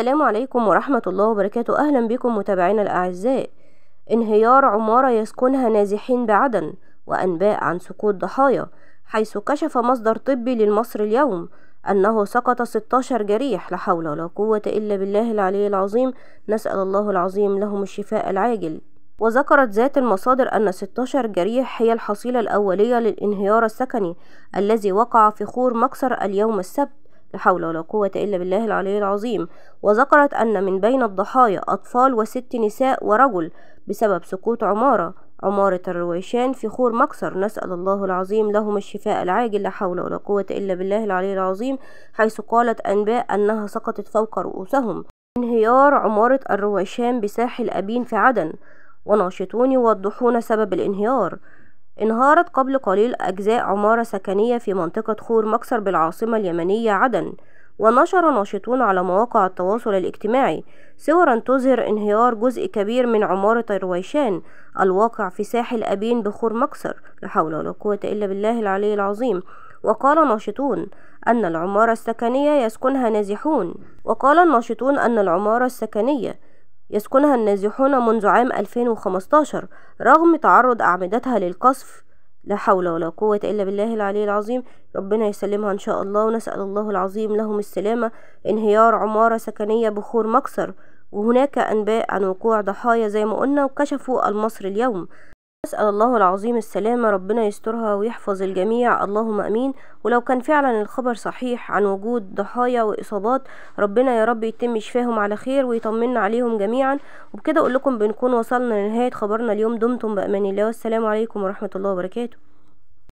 السلام عليكم ورحمة الله وبركاته أهلا بكم متابعينا الأعزاء انهيار عمارة يسكنها نازحين بعدن وأنباء عن سقوط ضحايا حيث كشف مصدر طبي للمصري اليوم أنه سقط 16 جريح لا حول ولا قوة إلا بالله العلي العظيم نسأل الله العظيم لهم الشفاء العاجل وذكرت ذات المصادر أن 16 جريح هي الحصيلة الأولية للانهيار السكني الذي وقع في خور مكسر اليوم السبت لا حول ولا قوة إلا بالله العلي العظيم وذكرت أن من بين الضحايا أطفال وست نساء ورجل بسبب سقوط عمارة عمارة الرويشان في خور مكسر نسأل الله العظيم لهم الشفاء العاجل لا حول ولا قوة إلا بالله العلي العظيم حيث قالت أنباء أنها سقطت فوق رؤوسهم انهيار عمارة الرويشان بساحل أبين في عدن وناشطون يوضحون سبب الانهيار انهارت قبل قليل أجزاء عمارة سكنية في منطقة خور مكسر بالعاصمة اليمنية عدن ونشر ناشطون على مواقع التواصل الاجتماعي صورا تظهر انهيار جزء كبير من عمارة رويشان الواقع في ساحل أبين بخور مكسر لا حول ولا قوة إلا بالله العلي العظيم وقال ناشطون أن العمارة السكنية يسكنها نازحون وقال الناشطون أن العمارة السكنية يسكنها النازحون منذ عام 2015 رغم تعرض أعمدتها للقصف لا حول ولا قوة إلا بالله العلي العظيم ربنا يسلمها إن شاء الله ونسأل الله العظيم لهم السلامة انهيار عمارة سكنية بخور مكسر وهناك أنباء عن وقوع ضحايا زي ما قلنا وكشفوا المصري اليوم أسأل الله العظيم السلامة ربنا يسترها ويحفظ الجميع اللهم أمين ولو كان فعلا الخبر صحيح عن وجود ضحايا وإصابات ربنا يا رب يتم شفاهم على خير ويطمنا عليهم جميعا وبكده أقول لكم بنكون وصلنا لنهاية خبرنا اليوم دمتم بأمان الله والسلام عليكم ورحمة الله وبركاته